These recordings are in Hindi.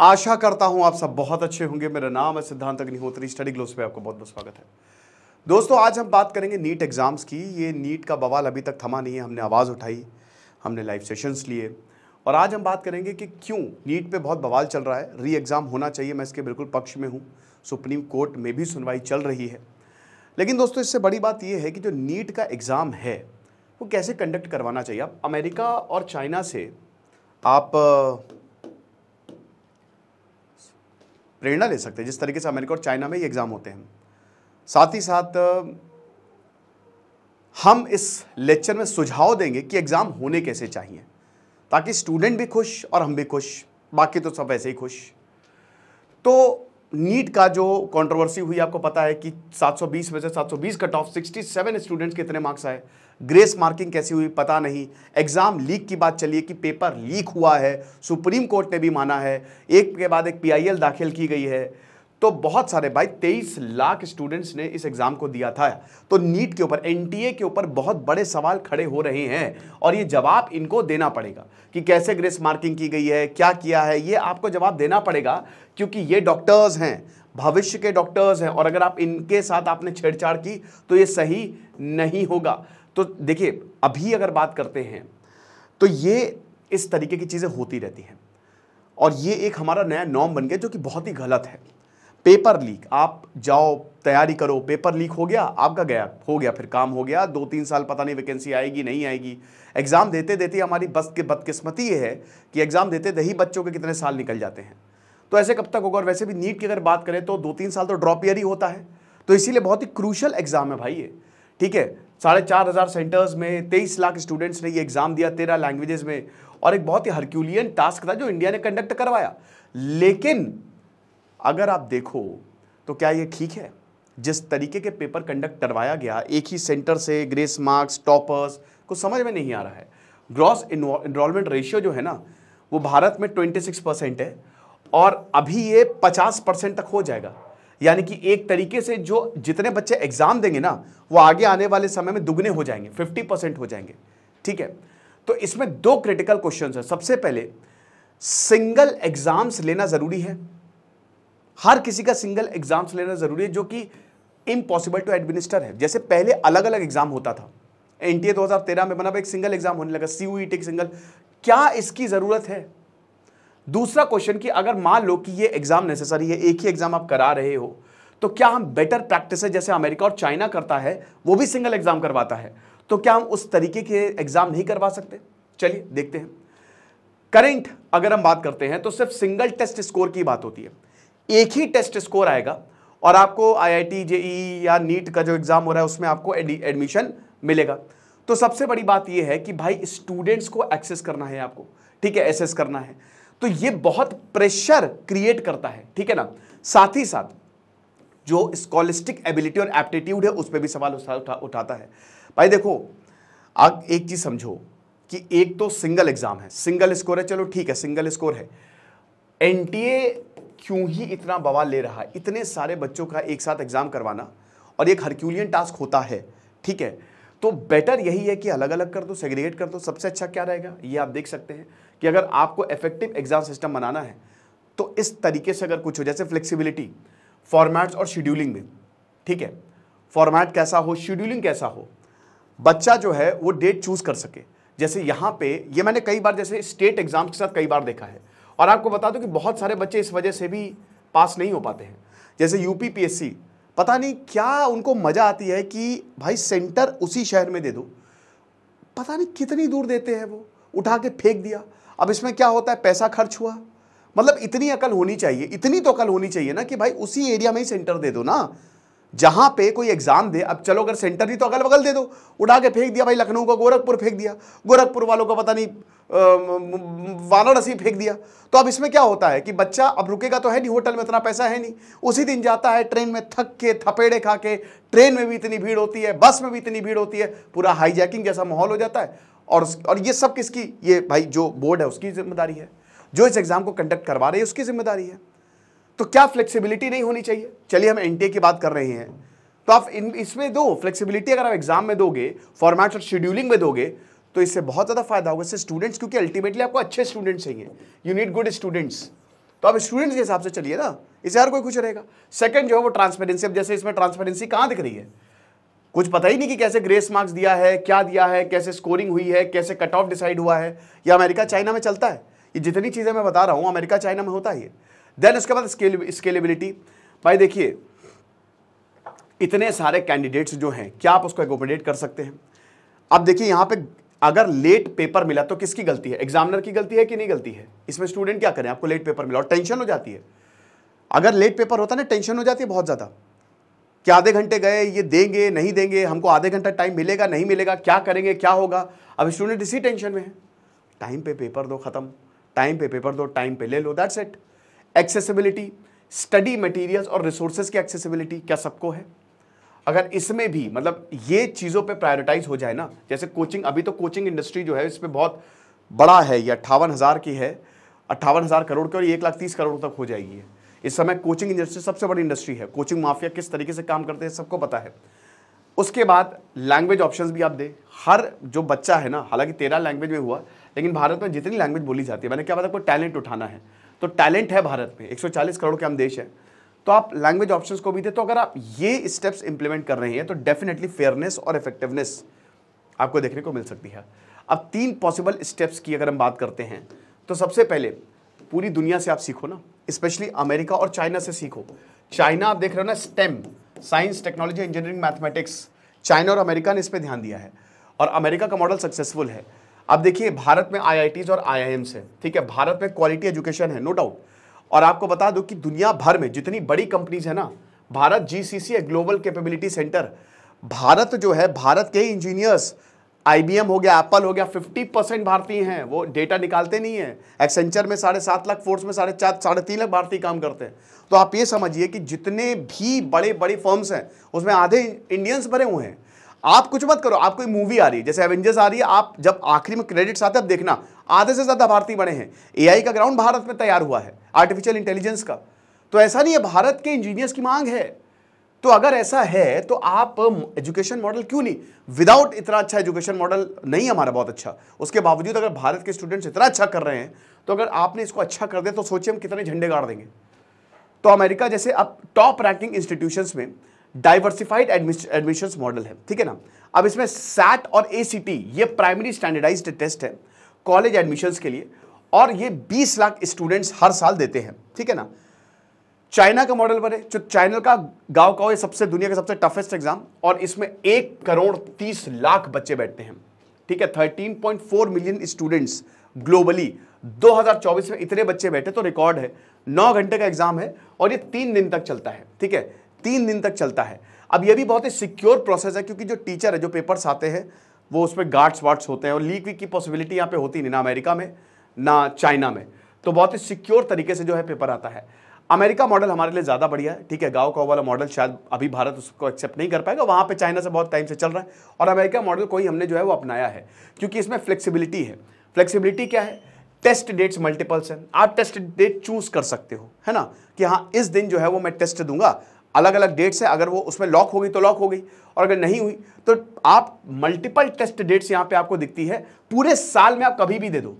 आशा करता हूं आप सब बहुत अच्छे होंगे मेरा नाम है सिद्धांत अग्निहोत्री स्टडी ग्लोस पे आपको बहुत बहुत स्वागत है दोस्तों आज हम बात करेंगे नीट एग्ज़ाम्स की ये नीट का बवाल अभी तक थमा नहीं है हमने आवाज़ उठाई हमने लाइव सेशंस लिए और आज हम बात करेंगे कि क्यों नीट पे बहुत बवाल चल रहा है री एग्ज़ाम होना चाहिए मैं इसके बिल्कुल पक्ष में हूँ सुप्रीम कोर्ट में भी सुनवाई चल रही है लेकिन दोस्तों इससे बड़ी बात यह है कि जो नीट का एग्ज़ाम है वो कैसे कंडक्ट करवाना चाहिए आप अमेरिका और चाइना से आप प्रेरणा ले सकते हैं जिस तरीके से अमेरिका और चाइना में ये एग्ज़ाम होते हैं साथ ही साथ हम इस लेक्चर में सुझाव देंगे कि एग्ज़ाम होने कैसे चाहिए ताकि स्टूडेंट भी खुश और हम भी खुश बाकी तो सब ऐसे ही खुश तो नीट का जो कंट्रोवर्सी हुई आपको पता है कि 720 में से 720 कट ऑफ 67 स्टूडेंट्स के इतने मार्क्स आए ग्रेस मार्किंग कैसी हुई पता नहीं एग्ज़ाम लीक की बात चलिए कि पेपर लीक हुआ है सुप्रीम कोर्ट ने भी माना है एक के बाद एक पीआईएल दाखिल की गई है तो बहुत सारे भाई 23 लाख स्टूडेंट्स ने इस एग्ज़ाम को दिया था तो नीट के ऊपर एनटीए के ऊपर बहुत बड़े सवाल खड़े हो रहे हैं और ये जवाब इनको देना पड़ेगा कि कैसे ग्रेस मार्किंग की गई है क्या किया है ये आपको जवाब देना पड़ेगा क्योंकि ये डॉक्टर्स हैं भविष्य के डॉक्टर्स हैं और अगर आप इनके साथ आपने छेड़छाड़ की तो ये सही नहीं होगा तो देखिए अभी अगर बात करते हैं तो ये इस तरीके की चीज़ें होती रहती हैं और ये एक हमारा नया नॉर्म बन गया जो कि बहुत ही गलत है पेपर लीक आप जाओ तैयारी करो पेपर लीक हो गया आपका गया हो गया फिर काम हो गया दो तीन साल पता नहीं वैकेंसी आएगी नहीं आएगी एग्ज़ाम देते देते हमारी बस के बदकिस्मती ये है कि एग्ज़ाम देते दही बच्चों के कितने साल निकल जाते हैं तो ऐसे कब तक होगा और वैसे भी नीट की अगर बात करें तो दो तीन साल तो ड्रॉप ईयर ही होता है तो इसीलिए बहुत ही क्रूशल एग्ज़ाम है भाई ये ठीक है साढ़े चार हज़ार सेंटर्स में तेईस लाख स्टूडेंट्स ने ये एग्ज़ाम दिया तेरह लैंग्वेजेस में और एक बहुत ही हरक्यूलियन टास्क था जो इंडिया ने कंडक्ट करवाया लेकिन अगर आप देखो तो क्या ये ठीक है जिस तरीके के पेपर कंडक्ट करवाया गया एक ही सेंटर से ग्रेस मार्क्स टॉपर्स कुछ समझ में नहीं आ रहा है ग्रॉस इनरोलमेंट रेशियो जो है ना वो भारत में 26 परसेंट है और अभी ये 50 परसेंट तक हो जाएगा यानी कि एक तरीके से जो जितने बच्चे एग्ज़ाम देंगे ना वो आगे आने वाले समय में दुगने हो जाएंगे 50 परसेंट हो जाएंगे ठीक है तो इसमें दो क्रिटिकल क्वेश्चन हैं सबसे पहले सिंगल एग्ज़ाम्स लेना ज़रूरी है हर किसी का सिंगल एग्जाम्स लेना ज़रूरी है जो कि इम्पॉसिबल टू एडमिनिस्टर है जैसे पहले अलग अलग एग्जाम होता था एन टी में बना एक सिंगल एग्जाम होने लगा सी यू टी सिंगल क्या इसकी ज़रूरत है दूसरा क्वेश्चन कि अगर मान लो कि ये एग्ज़ाम नेसेसरी है एक ही एग्ज़ाम आप करा रहे हो तो क्या हम बेटर प्रैक्टिस जैसे अमेरिका और चाइना करता है वो भी सिंगल एग्ज़ाम करवाता है तो क्या हम उस तरीके के एग्ज़ाम नहीं करवा सकते चलिए देखते हैं करेंट अगर हम बात करते हैं तो सिर्फ सिंगल टेस्ट स्कोर की बात होती है एक ही टेस्ट स्कोर आएगा और आपको आईआईटी जेई e e या नीट का जो एग्ज़ाम हो रहा है उसमें आपको एडमिशन मिलेगा तो सबसे बड़ी बात यह है कि भाई स्टूडेंट्स को एक्सेस करना है आपको ठीक है एसेस करना है तो यह बहुत प्रेशर क्रिएट करता है ठीक है ना साथ ही साथ जो स्कॉलिस्टिक एबिलिटी और एप्टीट्यूड है उस पर भी सवाल उठा, उठा, उठाता है भाई देखो आप एक चीज़ समझो कि एक तो सिंगल एग्ज़ाम है सिंगल स्कोर है चलो ठीक है सिंगल स्कोर है एन क्यों ही इतना बवाल ले रहा है इतने सारे बच्चों का एक साथ एग्ज़ाम करवाना और एक हरक्यूलियन टास्क होता है ठीक है तो बेटर यही है कि अलग अलग कर दो सेग्रीगेट कर दो सबसे अच्छा क्या रहेगा ये आप देख सकते हैं कि अगर आपको इफेक्टिव एग्ज़ाम सिस्टम बनाना है तो इस तरीके से अगर कुछ हो जैसे फ्लेक्सिबिलिटी फॉर्मेट्स और शेड्यूलिंग में ठीक है फॉर्मेट कैसा हो शेड्यूलिंग कैसा हो बच्चा जो है वो डेट चूज़ कर सके जैसे यहाँ पे ये मैंने कई बार जैसे स्टेट एग्जाम के साथ कई बार देखा है और आपको बता दूं कि बहुत सारे बच्चे इस वजह से भी पास नहीं हो पाते हैं जैसे यूपी पीएससी पता नहीं क्या उनको मज़ा आती है कि भाई सेंटर उसी शहर में दे दो पता नहीं कितनी दूर देते हैं वो उठा के फेंक दिया अब इसमें क्या होता है पैसा खर्च हुआ मतलब इतनी अकल होनी चाहिए इतनी तो अकल होनी चाहिए ना कि भाई उसी एरिया में ही सेंटर दे दो ना जहां पे कोई एग्जाम दे अब चलो अगर सेंटर ही तो अगल बगल दे दो उड़ा के फेंक दिया भाई लखनऊ का गोरखपुर फेंक दिया गोरखपुर वालों को पता नहीं वाराणसी फेंक दिया तो अब इसमें क्या होता है कि बच्चा अब रुकेगा तो है नहीं होटल में इतना पैसा है नहीं उसी दिन जाता है ट्रेन में थक के थपेड़े खा के ट्रेन में भी इतनी भीड़ होती है बस में भी इतनी भीड़ होती है पूरा हाईजैकिंग जैसा माहौल हो जाता है और और ये सब किसकी ये भाई जो बोर्ड है उसकी जिम्मेदारी है जो इस एग्ज़ाम को कंडक्ट करवा रही है उसकी जिम्मेदारी है तो क्या फ्लेक्सिबिलिटी नहीं होनी चाहिए चलिए हम एनटीए की बात कर रहे हैं तो आप इन इसमें दो फ्लेक्सिबिलिटी अगर आप एग्जाम में दोगे फॉर्मेट्स और शेड्यूलिंग में दोगे तो इससे बहुत ज़्यादा फायदा होगा इससे स्टूडेंट्स क्योंकि अल्टीमेटली आपको अच्छे स्टूडेंट्स चाहिए यू नीड गुड स्टूडेंट्स तो आप स्टूडेंट्स के हिसाब से चलिए ना इसे हर कोई खुश रहेगा सेकंड जो है वो ट्रांसपेरेंसी अब जैसे इसमें ट्रांसपेरेंसी कहाँ दिख रही है कुछ पता ही नहीं कि कैसे ग्रेस मार्क्स दिया है क्या दिया है कैसे स्कोरिंग हुई है कैसे कट ऑफ डिसाइड हुआ है या अमेरिका चाइना में चलता है ये जितनी चीज़ें मैं बता रहा हूँ अमेरिका चाइना में होता ही है देन उसके बाद स्केलेबिलिटी भाई देखिए इतने सारे कैंडिडेट्स जो हैं क्या आप उसको एकोमोडेट कर सकते हैं अब देखिए यहां पे अगर लेट पेपर मिला तो किसकी गलती है एग्जामिनर की गलती है कि नहीं गलती है इसमें स्टूडेंट क्या करें आपको लेट पेपर मिला और टेंशन हो जाती है अगर लेट पेपर होता ना टेंशन हो जाती है बहुत ज़्यादा कि आधे घंटे गए ये देंगे नहीं देंगे हमको आधे घंटा टाइम मिलेगा नहीं मिलेगा क्या करेंगे क्या होगा अब स्टूडेंट इसी टेंशन में है टाइम पे पेपर दो ख़त्म टाइम पे पेपर दो टाइम पे ले लो that's it accessibility study materials और रिसोर्सेज की एक्सेसिबिलिटी क्या सबको है अगर इसमें भी मतलब ये चीज़ों पे प्रायोरिटाइज हो जाए ना जैसे कोचिंग अभी तो कोचिंग इंडस्ट्री जो है इस पर बहुत बड़ा है ये अट्ठावन हज़ार की है अट्ठावन हज़ार करोड़ की और एक लाख तीस करोड़ तक हो जाएगी इस समय कोचिंग इंडस्ट्री सबसे बड़ी इंडस्ट्री है कोचिंग माफिया किस तरीके से काम करते हैं सबको पता है उसके बाद लैंग्वेज ऑप्शंस भी आप दें हर जो बच्चा है ना हालांकि तेरह लैंग्वेज में हुआ लेकिन भारत में जितनी लैंग्वेज बोली जाती है मैंने क्या बताया आपको टैलेंट उठाना है तो टैलेंट है भारत में 140 करोड़ के हम देश हैं तो आप लैंग्वेज ऑप्शंस को भी दे तो अगर आप ये स्टेप्स इंप्लीमेंट कर रहे हैं तो डेफिनेटली फेयरनेस और इफेक्टिवनेस आपको देखने को मिल सकती है अब तीन पॉसिबल स्टेप्स की अगर हम बात करते हैं तो सबसे पहले पूरी दुनिया से आप सीखो ना स्पेशली अमेरिका और चाइना से सीखो चाइना आप देख रहे हो ना STEM science technology engineering mathematics China और अमेरिका ने इस पर ध्यान दिया है और अमेरिका का मॉडल सक्सेसफुल है अब देखिए भारत में आई और आई है ठीक है भारत में क्वालिटी एजुकेशन है नो डाउट और आपको बता दूं कि दुनिया भर में जितनी बड़ी कंपनीज है ना भारत जीसीसी है ग्लोबल कैपेबिलिटी सेंटर भारत जो है भारत के इंजीनियर्स आईबीएम हो गया एप्पल हो गया 50 परसेंट भारतीय हैं वो डेटा निकालते नहीं है एक्सेंचर में साढ़े सात लाख फोर्स में साढ़े चार साढ़े तीन लाख भारतीय काम करते हैं तो आप ये समझिए कि जितने भी बड़े बड़े फर्म्स हैं उसमें आधे इंडियंस भरे हुए हैं आप कुछ मत करो आप कोई मूवी आ रही है जैसे एवेंजर्स आ रही है आप जब आखिरी में क्रेडिट्स आते हैं आप देखना आधे से ज़्यादा भारतीय बने हैं एआई का ग्राउंड भारत में तैयार हुआ है आर्टिफिशियल इंटेलिजेंस का तो ऐसा नहीं है भारत के इंजीनियर्स की मांग है तो अगर ऐसा है तो आप एजुकेशन um, मॉडल क्यों नहीं विदाउट इतना अच्छा एजुकेशन मॉडल नहीं हमारा बहुत अच्छा उसके बावजूद अगर भारत के स्टूडेंट्स इतना अच्छा कर रहे हैं तो अगर आपने इसको अच्छा कर दिया तो सोचिए हम कितने झंडे गाड़ देंगे तो अमेरिका जैसे अब टॉप रैंकिंग इंस्टीट्यूशंस में डाइवर्सिफाइड एडमिशन मॉडल है ठीक है ना अब इसमें सैट और ए ये प्राइमरी स्टैंडर्डाइज टेस्ट है कॉलेज एडमिशन के लिए और ये 20 लाख स्टूडेंट्स हर साल देते हैं ठीक है ना चाइना का मॉडल बने जो चाइना का गांव का ये सबसे दुनिया का सबसे टफेस्ट एग्जाम और इसमें एक करोड़ तीस लाख बच्चे बैठते हैं ठीक है thirteen point four million students globally 2024 में इतने बच्चे बैठे तो रिकॉर्ड है नौ घंटे का एग्जाम है और ये तीन दिन तक चलता है ठीक है तीन दिन तक चलता है अब यह भी बहुत ही सिक्योर प्रोसेस है क्योंकि जो टीचर है जो पेपर्स आते हैं वो उसमें गार्ड्स वार्ड्स होते हैं और लीक वीक की पॉसिबिलिटी यहाँ पे होती नहीं ना अमेरिका में ना चाइना में तो बहुत ही सिक्योर तरीके से जो है पेपर आता है अमेरिका मॉडल हमारे लिए ज़्यादा बढ़िया है ठीक है गाँव का वाला मॉडल शायद अभी भारत उसको एक्सेप्ट नहीं कर पाएगा वहाँ पर चाइना से बहुत टाइम से चल रहा है और अमेरिका मॉडल को ही हमने जो है वो अपनाया है क्योंकि इसमें फ्लेक्सीबिलिटी है फ्लेक्सीबिलिटी क्या है टेस्ट डेट्स मल्टीपल्स हैं आप टेस्ट डेट चूज कर सकते हो है ना कि हाँ इस दिन जो है वो मैं टेस्ट दूंगा अलग अलग डेट से अगर वो उसमें लॉक हो गई तो लॉक हो गई और अगर नहीं हुई तो आप मल्टीपल टेस्ट डेट्स यहाँ पे आपको दिखती है पूरे साल में आप कभी भी दे दो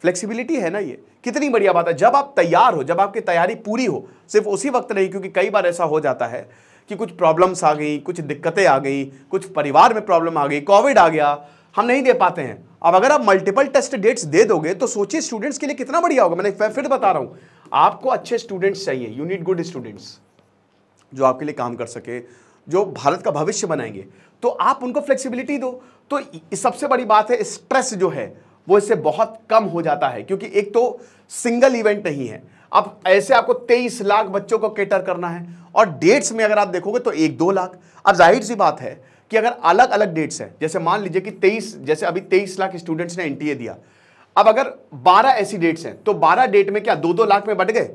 फ्लेक्सिबिलिटी है ना ये कितनी बढ़िया बात है जब आप तैयार हो जब आपकी तैयारी पूरी हो सिर्फ उसी वक्त नहीं क्योंकि कई बार ऐसा हो जाता है कि कुछ प्रॉब्लम्स आ गई कुछ दिक्कतें आ गई कुछ परिवार में प्रॉब्लम आ गई कोविड आ गया हम नहीं दे पाते हैं अब अगर आप मल्टीपल टेस्ट डेट्स दे दोगे तो सोचिए स्टूडेंट्स के लिए कितना बढ़िया होगा मैंने फिर बता रहा हूँ आपको अच्छे स्टूडेंट्स चाहिए यू नीड गुड स्टूडेंट्स जो आपके लिए काम कर सके जो भारत का भविष्य बनाएंगे तो आप उनको फ्लेक्सिबिलिटी दो तो सबसे बड़ी बात है स्ट्रेस जो है वो इससे बहुत कम हो जाता है क्योंकि एक तो सिंगल इवेंट नहीं है अब ऐसे आपको तेईस लाख बच्चों को केटर करना है और डेट्स में अगर आप देखोगे तो एक दो लाख अब जाहिर सी बात है कि अगर अलग अलग डेट्स हैं जैसे मान लीजिए कि तेईस जैसे अभी तेईस लाख स्टूडेंट्स ने एन दिया अब अगर बारह ऐसी डेट्स हैं तो बारह डेट में क्या दो दो लाख में बढ़ गए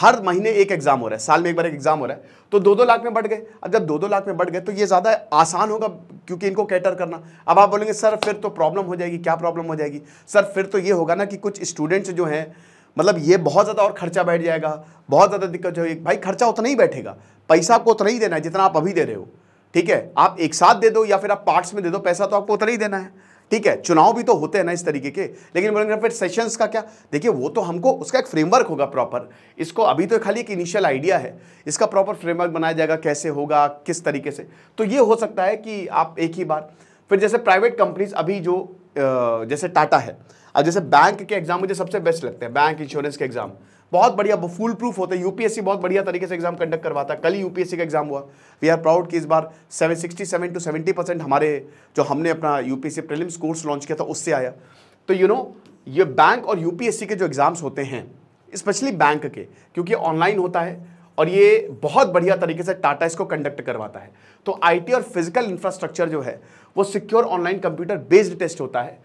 हर महीने एक एग्जाम हो रहा है साल में एक बार एक एग्जाम हो रहा है तो दो दो लाख में बढ़ गए अब जब दो दो लाख में बढ़ गए तो ये ज़्यादा आसान होगा क्योंकि इनको कैटर करना अब आप बोलेंगे सर फिर तो प्रॉब्लम हो जाएगी क्या प्रॉब्लम हो जाएगी सर फिर तो ये होगा ना कि कुछ स्टूडेंट्स जो हैं मतलब ये बहुत ज़्यादा और खर्चा बैठ जाएगा बहुत ज़्यादा दिक्कत होगी भाई खर्चा उतना ही बैठेगा पैसा आपको उतना ही देना है जितना आप अभी दे रहे हो ठीक है आप एक साथ दे दो या फिर आप पार्ट्स में दे दो पैसा तो आपको उतना ही देना है ठीक है चुनाव भी तो होते हैं ना इस तरीके के लेकिन बोलेंगे फिर सेशंस का क्या देखिए वो तो हमको उसका एक फ्रेमवर्क होगा प्रॉपर इसको अभी तो खाली एक इनिशियल आइडिया है इसका प्रॉपर फ्रेमवर्क बनाया जाएगा कैसे होगा किस तरीके से तो ये हो सकता है कि आप एक ही बार फिर जैसे प्राइवेट कंपनीज अभी जो जैसे टाटा है अब जैसे बैंक के एग्जाम मुझे सबसे बेस्ट लगते हैं बैंक इंश्योरेंस के एग्जाम बहुत बढ़िया फूल प्रूफ होते हैं यूपीएससी बहुत बढ़िया तरीके से एग्जाम कंडक्ट करवाता है कल ही यूपीएससी का एग्जाम हुआ वी आर प्राउड कि इस बार seven sixty seven to seventy percent हमारे जो हमने अपना यूपीएससी प्रीलिम्स कोर्स लॉन्च किया था उससे आया तो यू you नो know, ये बैंक और यूपीएससी के जो एग्ज़ाम्स होते हैं स्पेशली बैंक के क्योंकि ऑनलाइन होता है और ये बहुत बढ़िया तरीके से टाटा इसको कंडक्ट करवाता है तो आई और फिजिकल इंफ्रास्ट्रक्चर जो है वो secure online computer based test होता है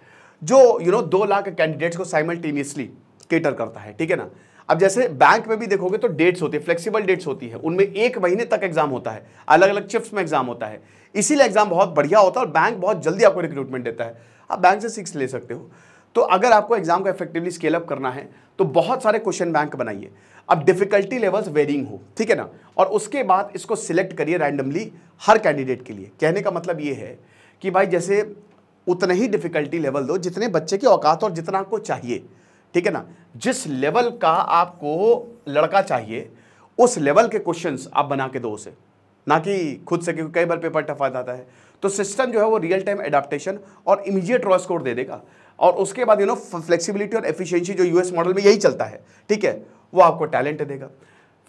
जो यू नो दो लाख कैंडिडेट्स को साइमल्टेनियसली केटर करता है ठीक है ना अब जैसे बैंक में भी देखोगे तो डेट्स होती है फ्लेक्सिबल डेट्स होती है उनमें एक महीने तक एग्जाम होता है अलग अलग चिप्स में एग्जाम होता है इसीलिए एग्जाम बहुत बढ़िया होता है और बैंक बहुत जल्दी आपको रिक्रूटमेंट देता है आप बैंक से सिक्स ले सकते हो तो अगर आपको एग्जाम को इफेक्टिवली स्केल अप करना है तो बहुत सारे क्वेश्चन बैंक बनाइए अब डिफिकल्टी लेवल्स वेरिंग हो ठीक है ना और उसके बाद इसको सिलेक्ट करिए रैंडमली हर कैंडिडेट के लिए कहने का मतलब ये है कि भाई जैसे उतना ही डिफिकल्टी लेवल दो जितने बच्चे के औकात और जितना आपको चाहिए ठीक है ना जिस लेवल का आपको लड़का चाहिए उस लेवल के क्वेश्चंस आप बना के दो उसे ना कि खुद से क्योंकि कई बार पेपर टफ आ जाता है तो सिस्टम जो है वो रियल टाइम एडाप्टेशन और इमीडिएट रॉ स्कोर दे देगा और उसके बाद यू नो फ्लेक्सिबिलिटी और एफिशिएंसी जो यूएस मॉडल में यही चलता है ठीक है वो आपको टैलेंट देगा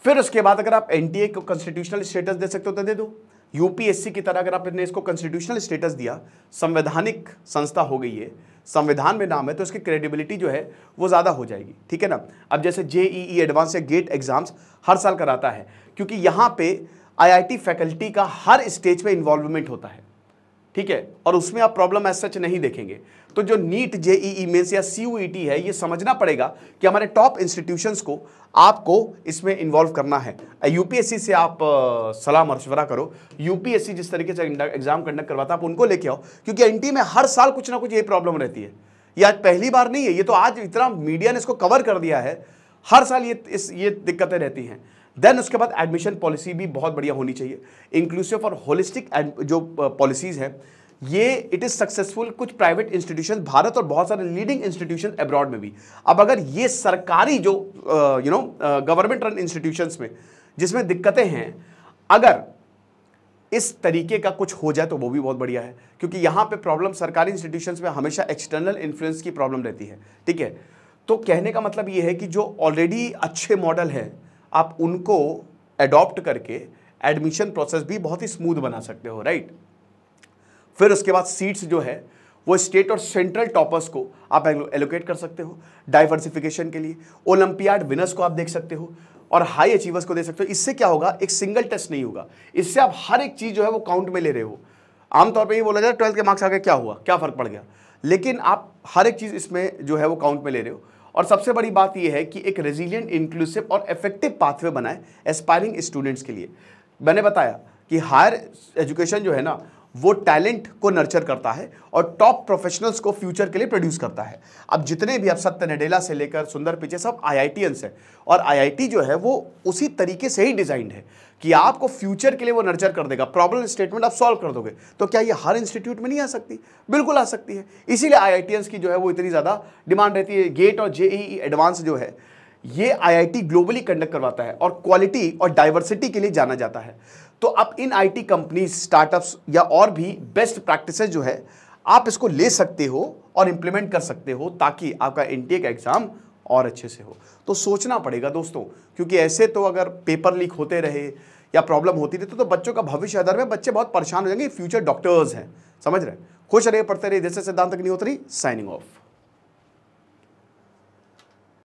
फिर उसके बाद अगर आप एनटीए को कॉन्स्टिट्यूशनल स्टेटस दे सकते हो तो दे दो यूपीएससी की तरह अगर आपने इसको कॉन्स्टिट्यूशनल स्टेटस दिया संवैधानिक संस्था हो गई है संविधान में नाम है तो इसकी क्रेडिबिलिटी जो है वो ज़्यादा हो जाएगी ठीक है ना अब जैसे जेईई एडवांस या गेट एग्जाम्स हर साल कराता है क्योंकि यहाँ पे आईआईटी फैकल्टी का हर स्टेज पे इन्वॉल्वमेंट होता है ठीक है और उसमें आप प्रॉब्लम एज सच नहीं देखेंगे तो जो नीट जेईई मेंस या सी e है ये समझना पड़ेगा कि हमारे टॉप इंस्टीट्यूशंस को आपको इसमें इन्वॉल्व करना है यूपीएससी से आप सलाह मशवरा करो यूपीएससी जिस तरीके से एग्जाम कंडक्ट करवाता है आप उनको लेके आओ क्योंकि एन में हर साल कुछ ना कुछ ये प्रॉब्लम रहती है ये आज पहली बार नहीं है ये तो आज इतना मीडिया ने इसको कवर कर दिया है हर साल ये इस ये दिक्कतें रहती हैं देन उसके बाद एडमिशन पॉलिसी भी बहुत बढ़िया होनी चाहिए इंक्लूसिव और होलिस्टिक जो पॉलिसीज़ हैं ये इट इज़ सक्सेसफुल कुछ प्राइवेट इंस्टीट्यूशन भारत और बहुत सारे लीडिंग इंस्टीट्यूशन अब्रॉड में भी अब अगर ये सरकारी जो you know government run institutions में जिसमें दिक्कतें हैं अगर इस तरीके का कुछ हो जाए तो वो भी बहुत बढ़िया है क्योंकि यहां पे प्रॉब्लम सरकारी इंस्टीट्यूशंस में हमेशा एक्सटर्नल इन्फ्लुएंस की प्रॉब्लम रहती है ठीक है तो कहने का मतलब ये है कि जो ऑलरेडी अच्छे मॉडल हैं आप उनको एडॉप्ट करके एडमिशन प्रोसेस भी बहुत ही स्मूथ बना सकते हो राइट फिर उसके बाद सीट्स जो है वो स्टेट और सेंट्रल टॉपर्स को आप एलोकेट कर सकते हो डाइवर्सिफिकेशन के लिए ओलंपियाड विनर्स को आप देख सकते हो और हाई अचीवर्स को देख सकते हो इससे क्या होगा एक सिंगल टेस्ट नहीं होगा इससे आप हर एक चीज़ जो है वो काउंट में ले रहे हो आमतौर पर ये बोला जाए ट्वेल्थ के मार्क्स आगे क्या हुआ क्या फ़र्क पड़ गया लेकिन आप हर एक चीज़ इसमें जो है वो काउंट में ले रहे हो और सबसे बड़ी बात यह है कि एक रेजिलियंट इंक्लूसिव और इफेक्टिव पाथवे बनाए एस्पायरिंग स्टूडेंट्स के लिए मैंने बताया कि हायर एजुकेशन जो है ना वो टैलेंट को नर्चर करता है और टॉप प्रोफेशनल्स को फ्यूचर के लिए प्रोड्यूस करता है अब जितने भी अब सत्य नडेला से लेकर सुंदर पिचे सब आईआईटीएंस है और टी जो है वो उसी तरीके से ही डिजाइंड है कि आपको फ्यूचर के लिए वो नर्चर कर देगा प्रॉब्लम स्टेटमेंट आप सॉल्व कर दोगे तो क्या ये हर इंस्टीट्यूट में नहीं आ सकती बिल्कुल आ सकती है इसीलिए आई की जो है वो इतनी ज़्यादा डिमांड रहती है गेट और ई एडवांस जो है ये आईआईटी ग्लोबली कंडक्ट करवाता है और क्वालिटी और डाइवर्सिटी के लिए जाना जाता है तो आप इन आईटी कंपनीज स्टार्टअप्स या और भी बेस्ट प्रैक्टिस जो है आप इसको ले सकते हो और इंप्लीमेंट कर सकते हो ताकि आपका का एग्ज़ाम और अच्छे से हो तो सोचना पड़ेगा दोस्तों क्योंकि ऐसे तो अगर पेपर लीक होते रहे या प्रॉब्लम होती रही तो, तो बच्चों का भविष्य अदर में बच्चे बहुत परेशान हो जाएंगे फ्यूचर डॉक्टर्स हैं समझ रहे खुश रहे पढ़ते रहे जैसे सिद्धांत नहीं रही साइनिंग ऑफ